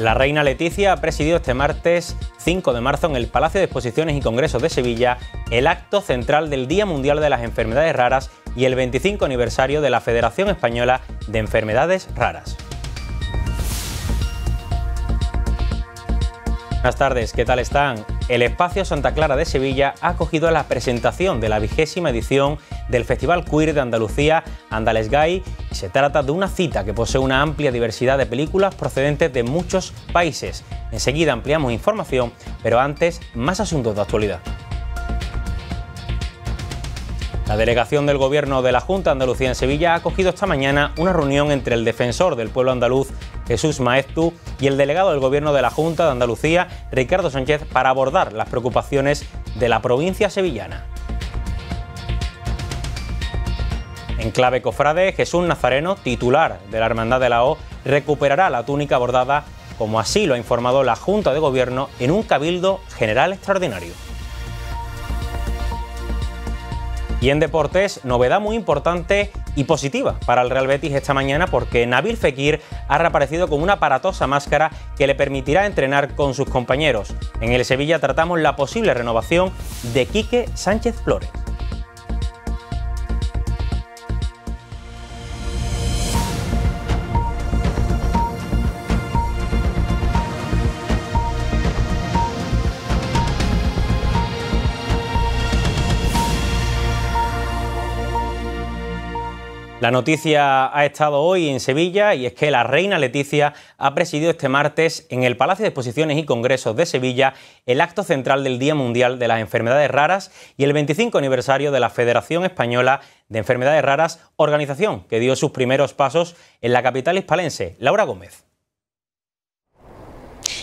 La reina Leticia ha presidido este martes 5 de marzo en el Palacio de Exposiciones y Congresos de Sevilla el acto central del Día Mundial de las Enfermedades Raras y el 25 aniversario de la Federación Española de Enfermedades Raras. Buenas tardes, ¿qué tal están? el Espacio Santa Clara de Sevilla ha acogido la presentación de la vigésima edición del Festival Queer de Andalucía Andales Gay y se trata de una cita que posee una amplia diversidad de películas procedentes de muchos países. Enseguida ampliamos información, pero antes más asuntos de actualidad. La delegación del Gobierno de la Junta Andalucía en Sevilla ha acogido esta mañana una reunión entre el defensor del pueblo andaluz, Jesús Maeztu, y el delegado del Gobierno de la Junta de Andalucía, Ricardo Sánchez, para abordar las preocupaciones de la provincia sevillana. En clave cofrade, Jesús Nazareno, titular de la Hermandad de la O, recuperará la túnica bordada, como así lo ha informado la Junta de Gobierno en un cabildo general extraordinario. Y en deportes, novedad muy importante y positiva para el Real Betis esta mañana porque Nabil Fekir ha reaparecido con una aparatosa máscara que le permitirá entrenar con sus compañeros. En el Sevilla tratamos la posible renovación de Quique Sánchez Flores. La noticia ha estado hoy en Sevilla y es que la reina Leticia ha presidido este martes en el Palacio de Exposiciones y Congresos de Sevilla el acto central del Día Mundial de las Enfermedades Raras y el 25 aniversario de la Federación Española de Enfermedades Raras, organización que dio sus primeros pasos en la capital hispalense. Laura Gómez.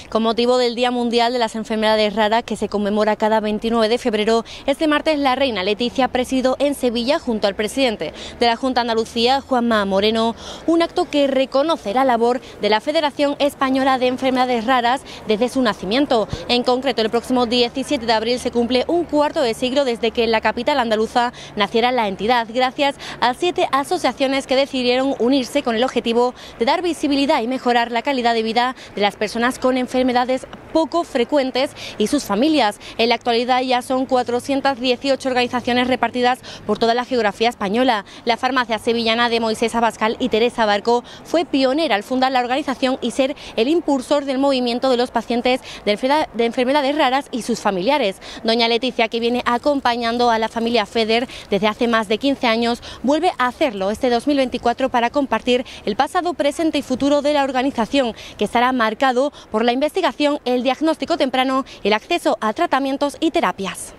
Con motivo del Día Mundial de las Enfermedades Raras que se conmemora cada 29 de febrero, este martes la reina Leticia presidió en Sevilla junto al presidente de la Junta Andalucía, Juanma Moreno, un acto que reconoce la labor de la Federación Española de Enfermedades Raras desde su nacimiento. En concreto, el próximo 17 de abril se cumple un cuarto de siglo desde que en la capital andaluza naciera la entidad, gracias a siete asociaciones que decidieron unirse con el objetivo de dar visibilidad y mejorar la calidad de vida de las personas con enfermedades enfermedades poco frecuentes y sus familias. En la actualidad ya son 418 organizaciones repartidas por toda la geografía española. La farmacia sevillana de Moisés Abascal y Teresa Barco fue pionera al fundar la organización y ser el impulsor del movimiento de los pacientes de enfermedades raras y sus familiares. Doña Leticia, que viene acompañando a la familia FEDER desde hace más de 15 años, vuelve a hacerlo este 2024 para compartir el pasado, presente y futuro de la organización, que estará marcado por la investigación, el diagnóstico temprano, el acceso a tratamientos y terapias.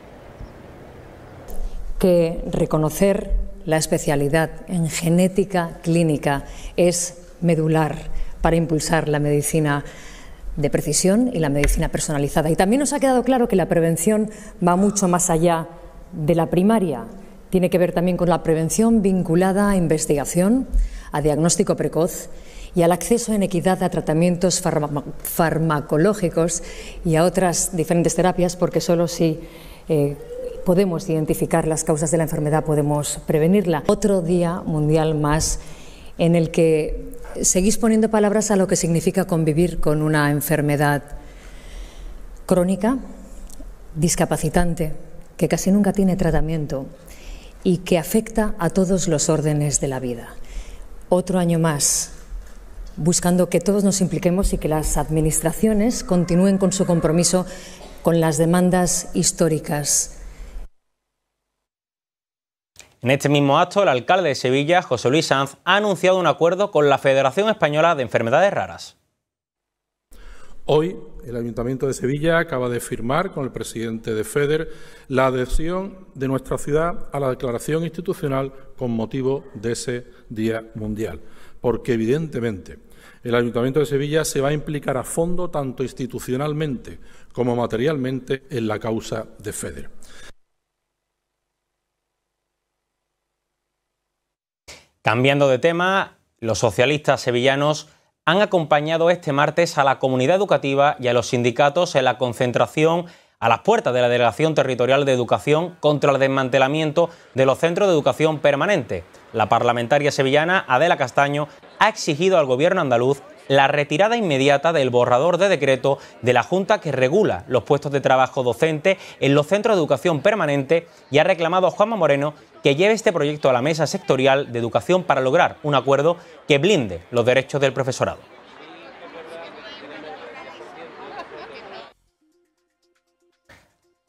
Que reconocer la especialidad en genética clínica es medular para impulsar la medicina de precisión y la medicina personalizada. Y también nos ha quedado claro que la prevención va mucho más allá de la primaria. Tiene que ver también con la prevención vinculada a investigación, a diagnóstico precoz y al acceso en equidad a tratamientos farmacológicos y a otras diferentes terapias, porque solo si eh, podemos identificar las causas de la enfermedad podemos prevenirla. Otro día mundial más en el que seguís poniendo palabras a lo que significa convivir con una enfermedad crónica, discapacitante, que casi nunca tiene tratamiento y que afecta a todos los órdenes de la vida. Otro año más buscando que todos nos impliquemos y que las administraciones continúen con su compromiso con las demandas históricas. En este mismo acto, el alcalde de Sevilla, José Luis Sanz, ha anunciado un acuerdo con la Federación Española de Enfermedades Raras. Hoy, el Ayuntamiento de Sevilla acaba de firmar con el presidente de FEDER la adhesión de nuestra ciudad a la declaración institucional con motivo de ese Día Mundial, porque evidentemente el Ayuntamiento de Sevilla se va a implicar a fondo, tanto institucionalmente como materialmente, en la causa de FEDER. Cambiando de tema, los socialistas sevillanos han acompañado este martes a la comunidad educativa y a los sindicatos en la concentración a las puertas de la Delegación Territorial de Educación contra el desmantelamiento de los centros de educación permanente. La parlamentaria sevillana Adela Castaño ha exigido al gobierno andaluz la retirada inmediata del borrador de decreto de la Junta que regula los puestos de trabajo docente en los centros de educación permanente y ha reclamado a Juanma Moreno que lleve este proyecto a la mesa sectorial de educación para lograr un acuerdo que blinde los derechos del profesorado.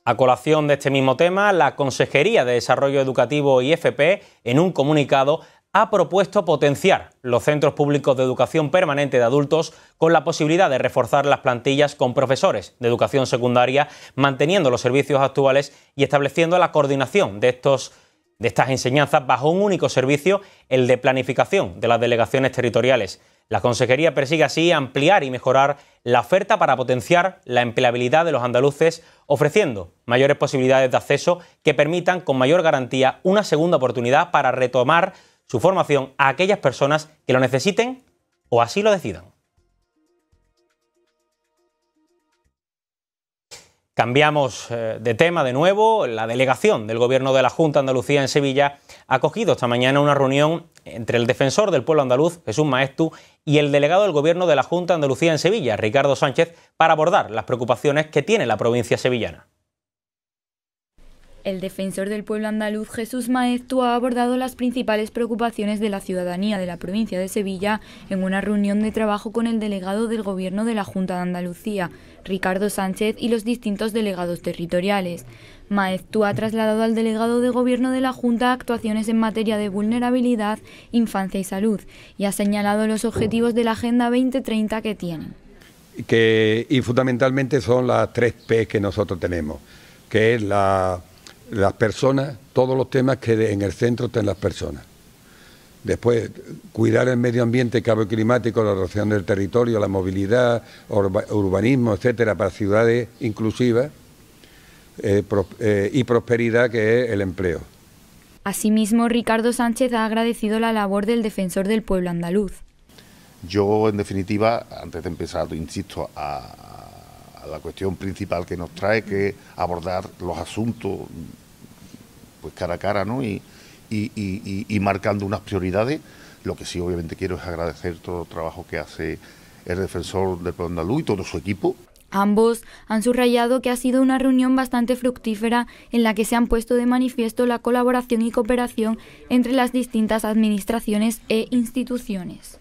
A colación de este mismo tema, la Consejería de Desarrollo Educativo y FP, en un comunicado, ha propuesto potenciar los centros públicos de educación permanente de adultos con la posibilidad de reforzar las plantillas con profesores de educación secundaria, manteniendo los servicios actuales y estableciendo la coordinación de estos de estas enseñanzas bajo un único servicio, el de planificación de las delegaciones territoriales. La Consejería persigue así ampliar y mejorar la oferta para potenciar la empleabilidad de los andaluces, ofreciendo mayores posibilidades de acceso que permitan con mayor garantía una segunda oportunidad para retomar su formación a aquellas personas que lo necesiten o así lo decidan. Cambiamos eh, de tema de nuevo. La delegación del Gobierno de la Junta Andalucía en Sevilla ha acogido esta mañana una reunión entre el defensor del pueblo andaluz, Jesús Maestu, y el delegado del Gobierno de la Junta Andalucía en Sevilla, Ricardo Sánchez, para abordar las preocupaciones que tiene la provincia sevillana. El defensor del pueblo andaluz Jesús Maestú ha abordado las principales preocupaciones de la ciudadanía de la provincia de Sevilla en una reunión de trabajo con el delegado del Gobierno de la Junta de Andalucía, Ricardo Sánchez, y los distintos delegados territoriales. Maestú ha trasladado al delegado de Gobierno de la Junta actuaciones en materia de vulnerabilidad, infancia y salud, y ha señalado los objetivos de la Agenda 2030 que tienen. Que, y fundamentalmente son las tres P que nosotros tenemos, que es la las personas, todos los temas que en el centro ...están las personas. Después, cuidar el medio ambiente, cambio climático, la relación del territorio, la movilidad, urbanismo, etcétera, para ciudades inclusivas eh, eh, y prosperidad, que es el empleo. Asimismo, Ricardo Sánchez ha agradecido la labor del defensor del pueblo andaluz. Yo, en definitiva, antes de empezar, insisto, a, a la cuestión principal que nos trae, que es abordar los asuntos pues cara a cara, ¿no? Y, marcando unas prioridades. Lo que sí, obviamente, quiero es agradecer todo el trabajo que hace el defensor de pueblo y todo su equipo. Ambos han subrayado que ha sido una reunión bastante fructífera en la que se han puesto de manifiesto la colaboración y cooperación entre las distintas administraciones e instituciones.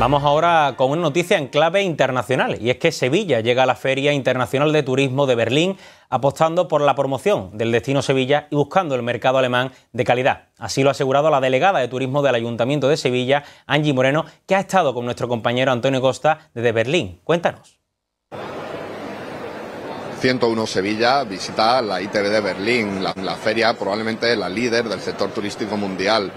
Vamos ahora con una noticia en clave internacional y es que Sevilla llega a la Feria Internacional de Turismo de Berlín apostando por la promoción del destino Sevilla y buscando el mercado alemán de calidad. Así lo ha asegurado la delegada de turismo del Ayuntamiento de Sevilla, Angie Moreno, que ha estado con nuestro compañero Antonio Costa desde Berlín. Cuéntanos. 101 Sevilla visita la ITV de Berlín, la, la feria probablemente la líder del sector turístico mundial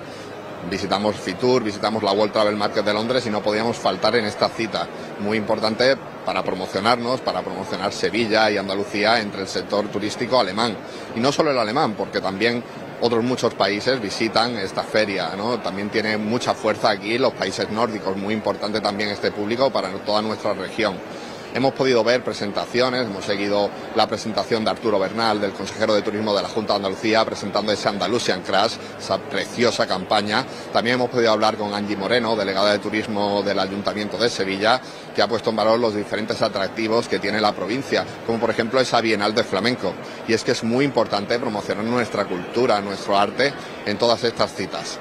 visitamos Fitur, visitamos la World Travel Market de Londres y no podíamos faltar en esta cita. Muy importante para promocionarnos, para promocionar Sevilla y Andalucía entre el sector turístico alemán. Y no solo el alemán, porque también otros muchos países visitan esta feria. También tiene mucha fuerza aquí los países nórdicos, muy importante también este público para toda nuestra región. Hemos podido ver presentaciones, hemos seguido la presentación de Arturo Bernal, del consejero de turismo de la Junta de Andalucía, presentando ese Andalusian Crash, esa preciosa campaña. También hemos podido hablar con Angie Moreno, delegada de turismo del Ayuntamiento de Sevilla, que ha puesto en valor los diferentes atractivos que tiene la provincia, como por ejemplo esa Bienal de Flamenco. Y es que es muy importante promocionar nuestra cultura, nuestro arte en todas estas citas.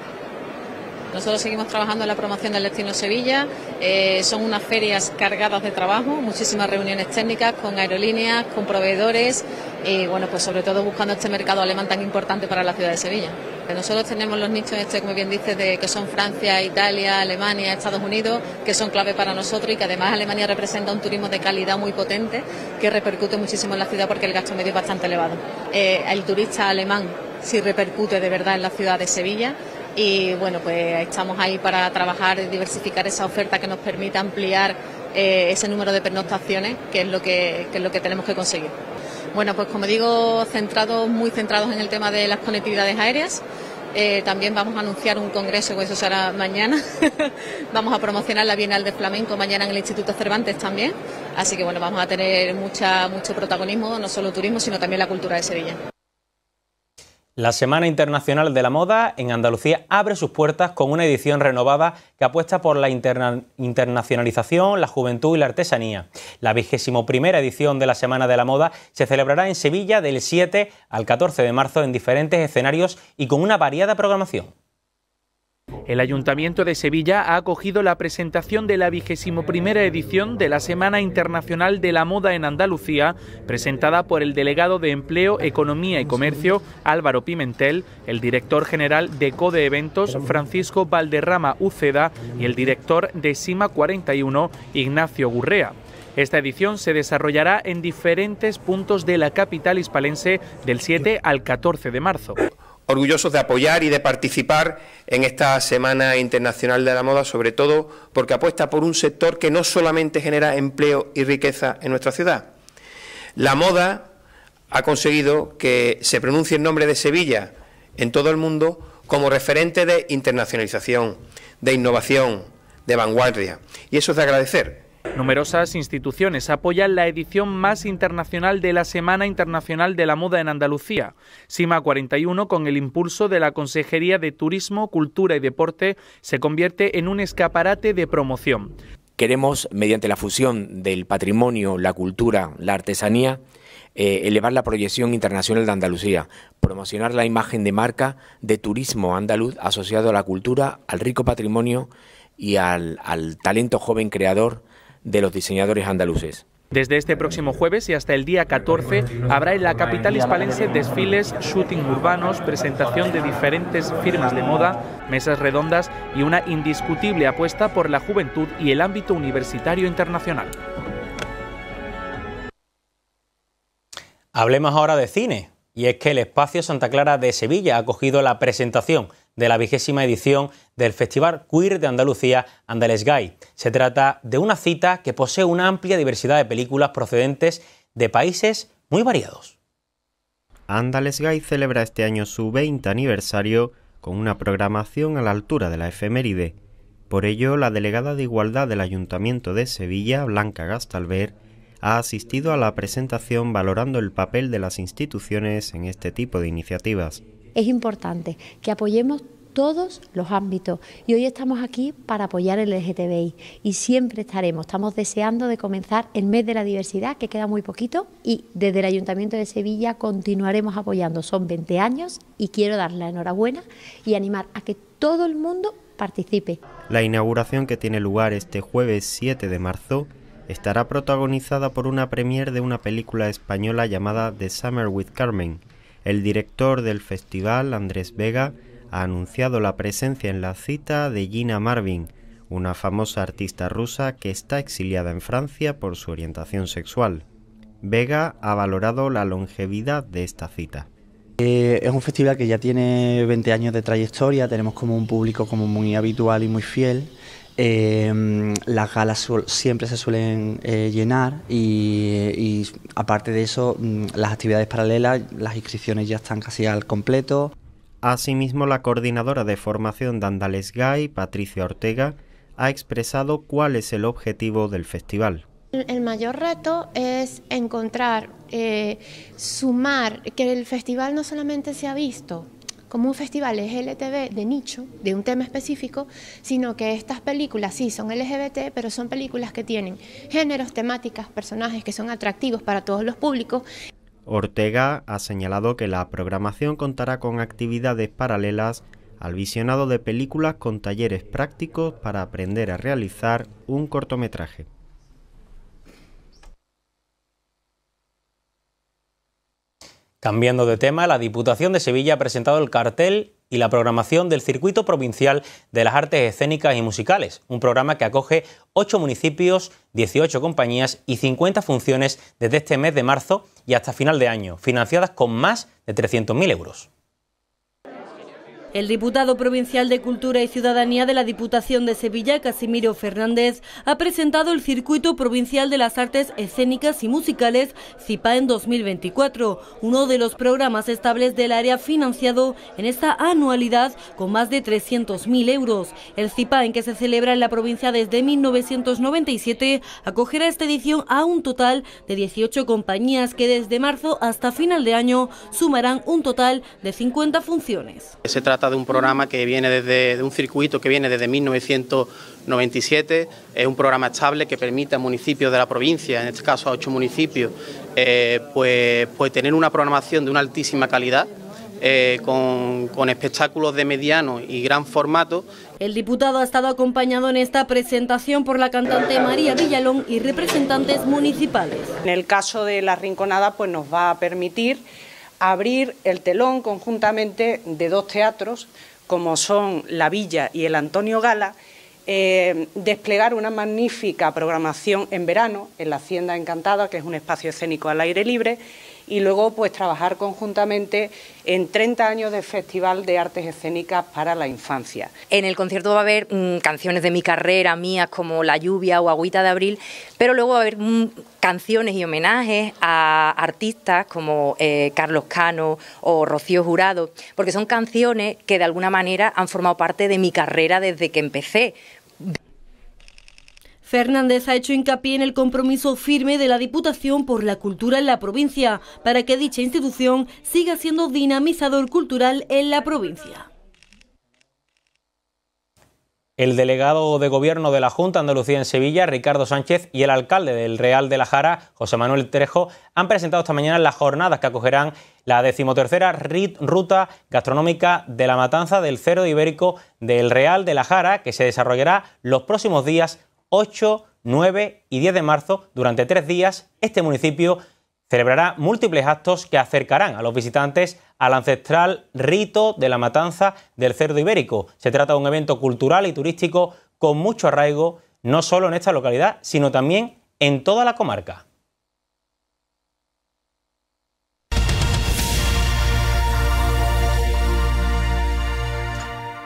Nosotros seguimos trabajando en la promoción del destino Sevilla. Eh, son unas ferias cargadas de trabajo, muchísimas reuniones técnicas con aerolíneas, con proveedores y bueno, pues sobre todo buscando este mercado alemán tan importante para la ciudad de Sevilla. Nosotros tenemos los nichos, este, como bien dices, de que son Francia, Italia, Alemania, Estados Unidos, que son clave para nosotros y que además Alemania representa un turismo de calidad muy potente que repercute muchísimo en la ciudad porque el gasto medio es bastante elevado. Eh, el turista alemán sí repercute de verdad en la ciudad de Sevilla y bueno, pues estamos ahí para trabajar y diversificar esa oferta que nos permita ampliar eh, ese número de pernoctaciones, que es lo que, es lo que tenemos que conseguir. Bueno, pues como digo, centrados, muy centrados en el tema de las conectividades aéreas. Eh, también vamos a anunciar un congreso, que eso será mañana. vamos a promocionar la Bienal de Flamenco mañana en el Instituto Cervantes también. Así que bueno, vamos a tener mucha, mucho protagonismo, no solo turismo, sino también la cultura de Sevilla. La Semana Internacional de la Moda en Andalucía abre sus puertas con una edición renovada que apuesta por la internacionalización, la juventud y la artesanía. La vigésimo primera edición de la Semana de la Moda se celebrará en Sevilla del 7 al 14 de marzo en diferentes escenarios y con una variada programación. El Ayuntamiento de Sevilla ha acogido la presentación de la vigésimo primera edición de la Semana Internacional de la Moda en Andalucía, presentada por el delegado de Empleo, Economía y Comercio, Álvaro Pimentel, el director general de Code Eventos, Francisco Valderrama Uceda, y el director de Sima 41, Ignacio Gurrea. Esta edición se desarrollará en diferentes puntos de la capital hispalense del 7 al 14 de marzo orgullosos de apoyar y de participar en esta Semana Internacional de la Moda, sobre todo porque apuesta por un sector que no solamente genera empleo y riqueza en nuestra ciudad. La moda ha conseguido que se pronuncie el nombre de Sevilla en todo el mundo como referente de internacionalización, de innovación, de vanguardia. Y eso es de agradecer, Numerosas instituciones apoyan la edición más internacional de la Semana Internacional de la Moda en Andalucía, SIMA 41, con el impulso de la Consejería de Turismo, Cultura y Deporte, se convierte en un escaparate de promoción. Queremos, mediante la fusión del patrimonio, la cultura, la artesanía, eh, elevar la proyección internacional de Andalucía, promocionar la imagen de marca de turismo andaluz asociado a la cultura, al rico patrimonio y al talento joven creador de los diseñadores andaluces. Desde este próximo jueves y hasta el día 14 habrá en la capital hispalense desfiles, shooting urbanos, presentación de diferentes firmas de moda, mesas redondas y una indiscutible apuesta por la juventud y el ámbito universitario internacional. Hablemos ahora de cine, y es que el Espacio Santa Clara de Sevilla ha cogido la presentación de la vigésima edición del Festival Queer de Andalucía Andalesgay. Se trata de una cita que posee una amplia diversidad de películas procedentes de países muy variados. Guy celebra este año su 20 aniversario con una programación a la altura de la efeméride. Por ello, la delegada de Igualdad del Ayuntamiento de Sevilla, Blanca Gastalver, ha asistido a la presentación valorando el papel de las instituciones en este tipo de iniciativas es importante que apoyemos todos los ámbitos y hoy estamos aquí para apoyar el LGTBI y siempre estaremos, estamos deseando de comenzar el mes de la diversidad que queda muy poquito y desde el Ayuntamiento de Sevilla continuaremos apoyando, son 20 años y quiero dar la enhorabuena y animar a que todo el mundo participe. La inauguración que tiene lugar este jueves 7 de marzo estará protagonizada por una premier de una película española llamada The Summer with Carmen el director del festival, Andrés Vega, ha anunciado la presencia en la cita de Gina Marvin, una famosa artista rusa que está exiliada en Francia por su orientación sexual. Vega ha valorado la longevidad de esta cita. Eh, es un festival que ya tiene 20 años de trayectoria, tenemos como un público como muy habitual y muy fiel Em, las galas siempre se suelen eh, llenar y, aparte de eso, mm, las actividades paralelas, las inscripciones ya están casi al completo. Asimismo, la coordinadora de formación de Andales Gay, Patricia Ortega, ha expresado cuál es el objetivo del festival. El mayor reto es encontrar, eh, sumar, que el festival no solamente se ha visto, como un festival LGTB de nicho, de un tema específico, sino que estas películas sí son LGBT, pero son películas que tienen géneros, temáticas, personajes que son atractivos para todos los públicos. Ortega ha señalado que la programación contará con actividades paralelas al visionado de películas con talleres prácticos para aprender a realizar un cortometraje. Cambiando de tema, la Diputación de Sevilla ha presentado el cartel y la programación del Circuito Provincial de las Artes Escénicas y Musicales, un programa que acoge 8 municipios, 18 compañías y 50 funciones desde este mes de marzo y hasta final de año, financiadas con más de 300.000 euros. El diputado provincial de Cultura y Ciudadanía de la Diputación de Sevilla, Casimiro Fernández, ha presentado el Circuito Provincial de las Artes Escénicas y Musicales, CIPA, en 2024, uno de los programas estables del área financiado en esta anualidad con más de 300.000 euros. El CIPA, en que se celebra en la provincia desde 1997, acogerá esta edición a un total de 18 compañías que desde marzo hasta final de año sumarán un total de 50 funciones. Se trata de un programa que viene desde de un circuito que viene desde 1997. Es un programa estable que permite a municipios de la provincia, en este caso a ocho municipios, eh, pues, pues tener una programación de una altísima calidad. Eh, con, con, espectáculos de mediano y gran formato. El diputado ha estado acompañado en esta presentación por la cantante María Villalón y representantes municipales. En el caso de La Rinconada, pues nos va a permitir abrir el telón conjuntamente de dos teatros, como son La Villa y el Antonio Gala, eh, desplegar una magnífica programación en verano en la Hacienda Encantada, que es un espacio escénico al aire libre, y luego pues trabajar conjuntamente en 30 años de Festival de Artes Escénicas para la Infancia. En el concierto va a haber mm, canciones de mi carrera, mías como La Lluvia o Agüita de Abril, pero luego va a haber mm, canciones y homenajes a artistas como eh, Carlos Cano o Rocío Jurado, porque son canciones que de alguna manera han formado parte de mi carrera desde que empecé Fernández ha hecho hincapié en el compromiso firme de la Diputación por la Cultura en la provincia para que dicha institución siga siendo dinamizador cultural en la provincia. El delegado de gobierno de la Junta Andalucía en Sevilla, Ricardo Sánchez, y el alcalde del Real de la Jara, José Manuel Trejo, han presentado esta mañana las jornadas que acogerán la decimotercera ruta gastronómica de la matanza del cerdo ibérico del Real de la Jara, que se desarrollará los próximos días 8, 9 y 10 de marzo, durante tres días, este municipio celebrará múltiples actos que acercarán a los visitantes al ancestral rito de la matanza del cerdo ibérico. Se trata de un evento cultural y turístico con mucho arraigo, no solo en esta localidad, sino también en toda la comarca.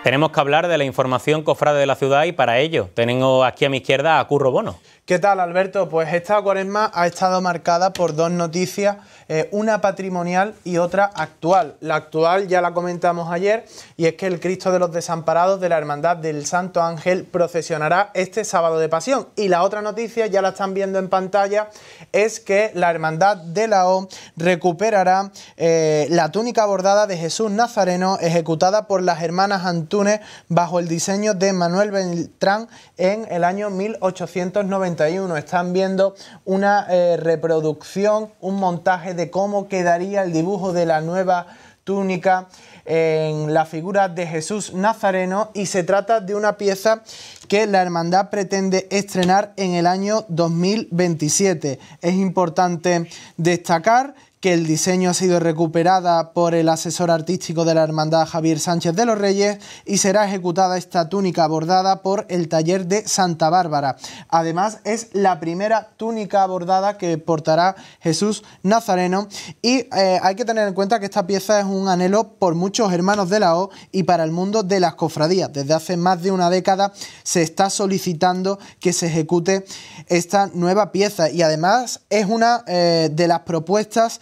Tenemos que hablar de la información cofrade de la ciudad y para ello tenemos aquí a mi izquierda a Curro Bono. ¿Qué tal, Alberto? Pues esta cuaresma ha estado marcada por dos noticias, eh, una patrimonial y otra actual. La actual ya la comentamos ayer y es que el Cristo de los Desamparados de la Hermandad del Santo Ángel procesionará este sábado de pasión. Y la otra noticia, ya la están viendo en pantalla, es que la Hermandad de la O recuperará eh, la túnica bordada de Jesús Nazareno ejecutada por las hermanas Antunes bajo el diseño de Manuel Beltrán en el año 1890 están viendo una eh, reproducción, un montaje de cómo quedaría el dibujo de la nueva túnica en la figura de Jesús Nazareno y se trata de una pieza que la hermandad pretende estrenar en el año 2027. Es importante destacar que el diseño ha sido recuperada por el asesor artístico de la Hermandad Javier Sánchez de los Reyes y será ejecutada esta túnica bordada por el taller de Santa Bárbara. Además es la primera túnica bordada que portará Jesús Nazareno y eh, hay que tener en cuenta que esta pieza es un anhelo por muchos hermanos de la O y para el mundo de las cofradías. Desde hace más de una década se está solicitando que se ejecute esta nueva pieza y además es una eh, de las propuestas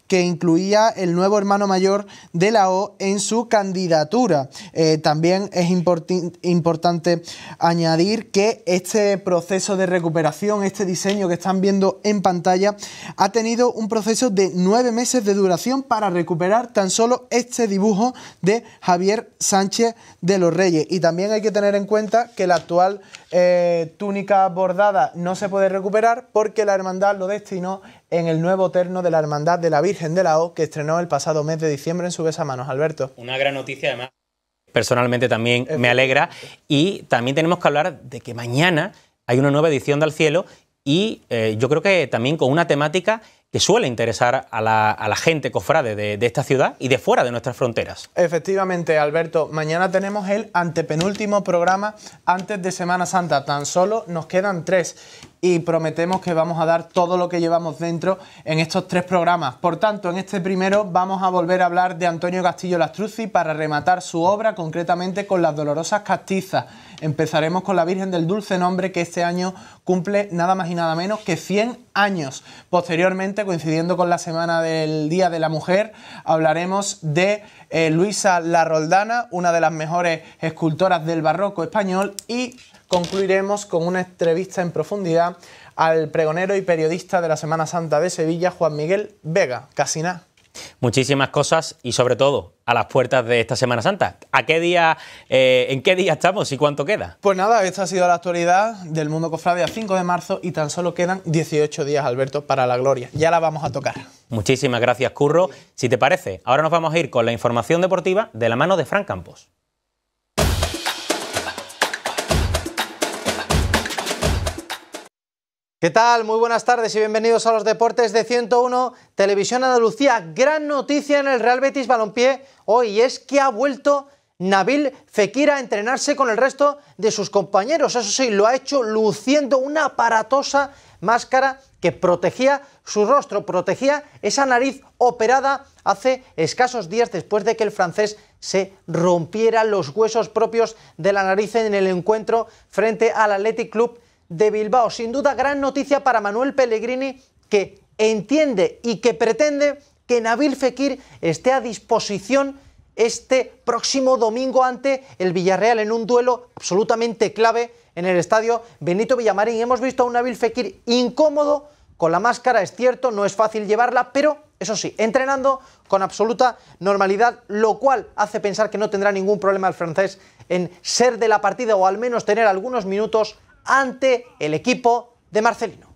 que incluía el nuevo hermano mayor de la O en su candidatura. Eh, también es importante añadir que este proceso de recuperación, este diseño que están viendo en pantalla, ha tenido un proceso de nueve meses de duración para recuperar tan solo este dibujo de Javier Sánchez de los Reyes. Y también hay que tener en cuenta que la actual eh, túnica bordada no se puede recuperar porque la hermandad lo destinó en el nuevo terno de la hermandad de la Virgen de la O que estrenó el pasado mes de diciembre en su manos, Alberto. Una gran noticia además. Personalmente también me alegra y también tenemos que hablar de que mañana hay una nueva edición de Al Cielo y eh, yo creo que también con una temática que suele interesar a la, gente cofrade de, de, esta ciudad y de fuera de nuestras fronteras. Efectivamente, Alberto, mañana tenemos el antepenúltimo programa antes de Semana Santa, tan solo nos quedan tres y prometemos que vamos a dar todo lo que llevamos dentro en estos tres programas. Por tanto, en este primero vamos a volver a hablar de Antonio Castillo Lastruzzi para rematar su obra, concretamente con las dolorosas castizas. Empezaremos con la Virgen del Dulce Nombre, que este año cumple nada más y nada menos que 100 años. Posteriormente, coincidiendo con la semana del Día de la Mujer, hablaremos de eh, Luisa La Roldana, una de las mejores escultoras del barroco español, y concluiremos con una entrevista en profundidad al pregonero y periodista de la Semana Santa de Sevilla, Juan Miguel Vega, casi Muchísimas cosas y sobre todo a las puertas de esta Semana Santa. ¿A qué día, eh, ¿En qué día estamos y cuánto queda? Pues nada, esta ha sido la actualidad del Mundo Cofrade 5 de marzo y tan solo quedan 18 días, Alberto, para la gloria. Ya la vamos a tocar. Muchísimas gracias, Curro. Si te parece, ahora nos vamos a ir con la información deportiva de la mano de Fran Campos. ¿Qué tal? Muy buenas tardes y bienvenidos a los deportes de 101 Televisión Andalucía. Gran noticia en el Real Betis Balompié hoy es que ha vuelto Nabil Fekira a entrenarse con el resto de sus compañeros. Eso sí, lo ha hecho luciendo una aparatosa máscara que protegía su rostro, protegía esa nariz operada hace escasos días después de que el francés se rompiera los huesos propios de la nariz en el encuentro frente al Athletic Club de Bilbao. Sin duda, gran noticia para Manuel Pellegrini que entiende y que pretende que Nabil Fekir esté a disposición este próximo domingo ante el Villarreal en un duelo absolutamente clave en el estadio Benito Villamarín. Hemos visto a un Nabil Fekir incómodo con la máscara, es cierto, no es fácil llevarla, pero eso sí, entrenando con absoluta normalidad, lo cual hace pensar que no tendrá ningún problema el francés en ser de la partida o al menos tener algunos minutos ante el equipo de Marcelino.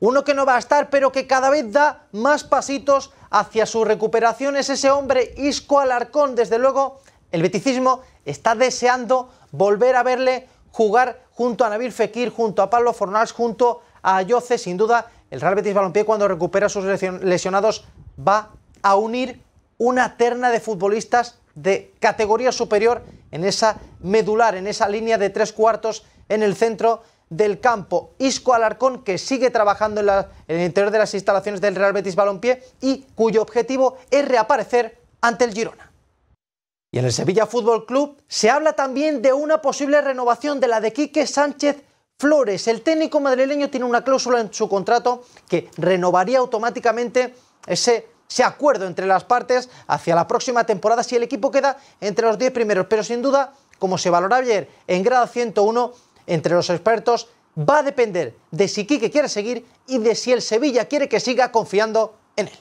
Uno que no va a estar, pero que cada vez da más pasitos hacia su recuperación es ese hombre Isco Alarcón. Desde luego, el beticismo está deseando volver a verle jugar junto a Nabil Fekir, junto a Pablo Fornals, junto a Ayoce. Sin duda, el Real Betis Balompié cuando recupera a sus lesionados va a unir una terna de futbolistas de categoría superior en esa medular, en esa línea de tres cuartos en el centro del campo. Isco Alarcón, que sigue trabajando en, el interior de las instalaciones del Real Betis Balompié y cuyo objetivo es reaparecer ante el Girona. Y en el Sevilla Fútbol Club se habla también de una posible renovación de la de Quique Sánchez Flores. El técnico madrileño tiene una cláusula en su contrato que renovaría automáticamente ese acuerdo entre las partes hacia la próxima temporada si el equipo queda entre los 10 primeros. Pero sin duda, como se valoró ayer en grado 101, entre los expertos va a depender de si Quique quiere seguir y de si el Sevilla quiere que siga confiando en él.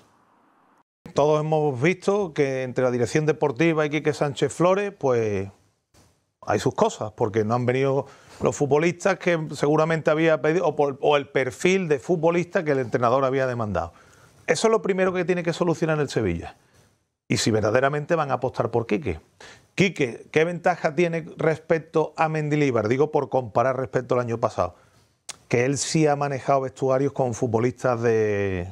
Todos hemos visto que entre la dirección deportiva y Quique Sánchez Flores, pues hay sus cosas, porque no han venido los futbolistas que seguramente había pedido, o, o el perfil de futbolista que el entrenador había demandado. Eso es lo primero que tiene que solucionar el Sevilla y si verdaderamente van a apostar por Quique. Quique, ¿qué ventaja tiene respecto a Mendilibar? Digo por comparar respecto al año pasado. Que él sí ha manejado vestuarios con futbolistas de,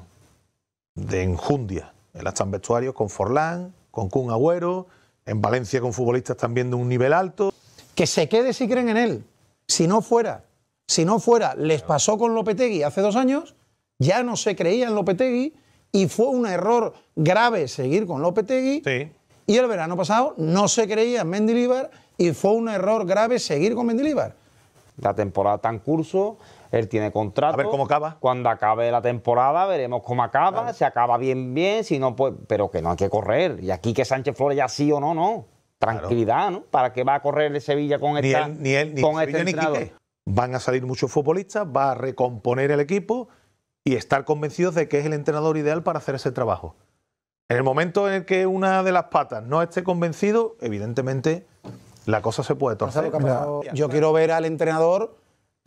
de enjundia. Él estado en vestuarios con Forlán, con Kun Agüero, en Valencia con futbolistas también de un nivel alto. Que se quede si creen en él. Si no fuera, si no fuera, les pasó con Lopetegui hace dos años, ya no se creía en Lopetegui y fue un error grave seguir con Lopetegui. Sí. Y el verano pasado no se creía en Mendilibar y fue un error grave seguir con Mendilibar. La temporada está en curso, él tiene contrato. A ver cómo acaba. Cuando acabe la temporada veremos cómo acaba, si acaba bien, bien, si no, pues, pero que no hay que correr. Y aquí que Sánchez Flores ya sí o no, no. Tranquilidad, ¿no? ¿Para qué va a correr de Sevilla con con este entrenador? Van a salir muchos futbolistas, va a recomponer el equipo y estar convencidos de que es el entrenador ideal para hacer ese trabajo. En el momento en el que una de las patas no esté convencido, evidentemente la cosa se puede torcer. yo quiero ver al entrenador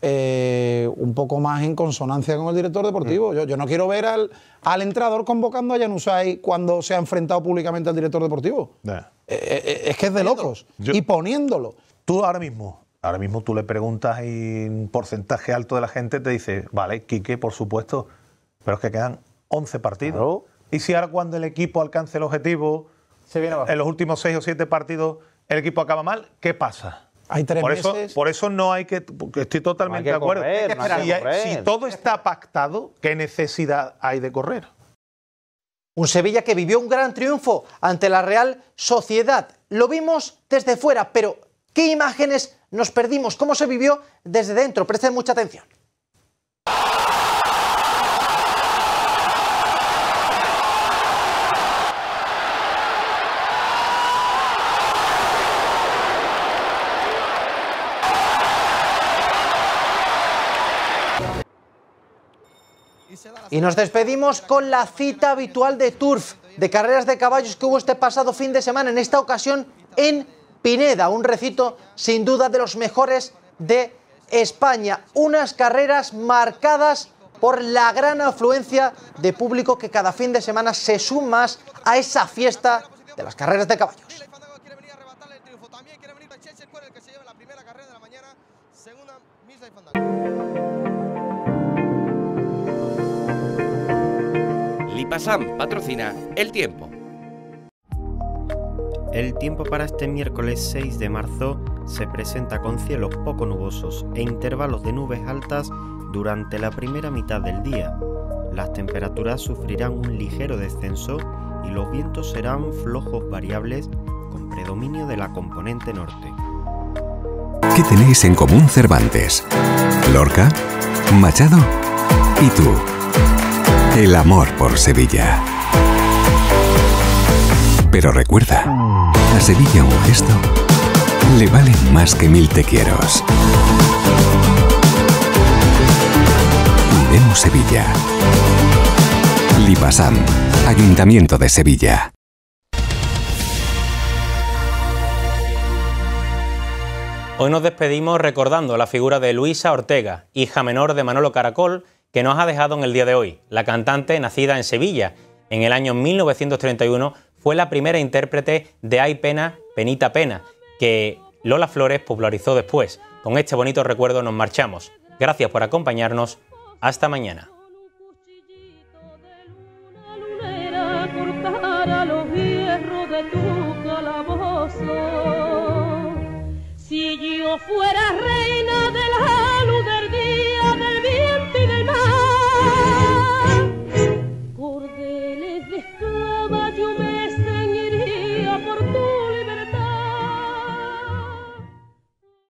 eh, un poco más en consonancia con el director deportivo. Mm. Yo, no quiero ver al, al, entrenador convocando a Yanusay cuando se ha enfrentado públicamente al director deportivo. Eh, eh, es que es de locos. y poniéndolo. Tú ahora mismo, Ahora mismo tú le preguntas y un porcentaje alto de la gente te dice, vale, Quique, por supuesto, pero es que quedan 11 partidos. Y si ahora cuando el equipo alcance el objetivo, en los últimos 6 o 7 partidos, el equipo acaba mal, ¿qué pasa? Hay por Eso, por eso no hay que. Estoy totalmente de acuerdo. si, todo está pactado, ¿qué necesidad hay de correr? Un Sevilla que vivió un gran triunfo ante la Real Sociedad. Lo vimos desde fuera, pero ¿Qué imágenes nos perdimos? ¿Cómo se vivió desde dentro? Presten mucha atención. Y nos despedimos con la cita habitual de Turf, de carreras de caballos que hubo este pasado fin de semana, en esta ocasión en Pineda, un recito sin duda de los mejores de España. Unas carreras marcadas por la gran afluencia de público que cada fin de semana se suma a esa fiesta de las carreras de caballos. Lipasam patrocina El Tiempo. El tiempo para este miércoles 6 de marzo se presenta con cielos poco nubosos e intervalos de nubes altas durante la primera mitad del día. Las temperaturas sufrirán un ligero descenso y los vientos serán flojos variables con predominio de la componente norte. ¿Qué tenéis en común Cervantes? Lorca, Machado y tú. El amor por Sevilla. Pero recuerda, a Sevilla un gesto le valen más que mil te quiero. Vemos Sevilla. Lipasam, Ayuntamiento de Sevilla. Hoy nos despedimos recordando la figura de Luisa Ortega, hija menor de Manolo Caracol, que nos ha dejado en el día de hoy. La cantante, nacida en Sevilla en el año 1931, fue la primera intérprete de Ay Pena, Penita Pena, que Lola Flores popularizó después. Con este bonito recuerdo nos marchamos. Gracias por acompañarnos. Hasta mañana.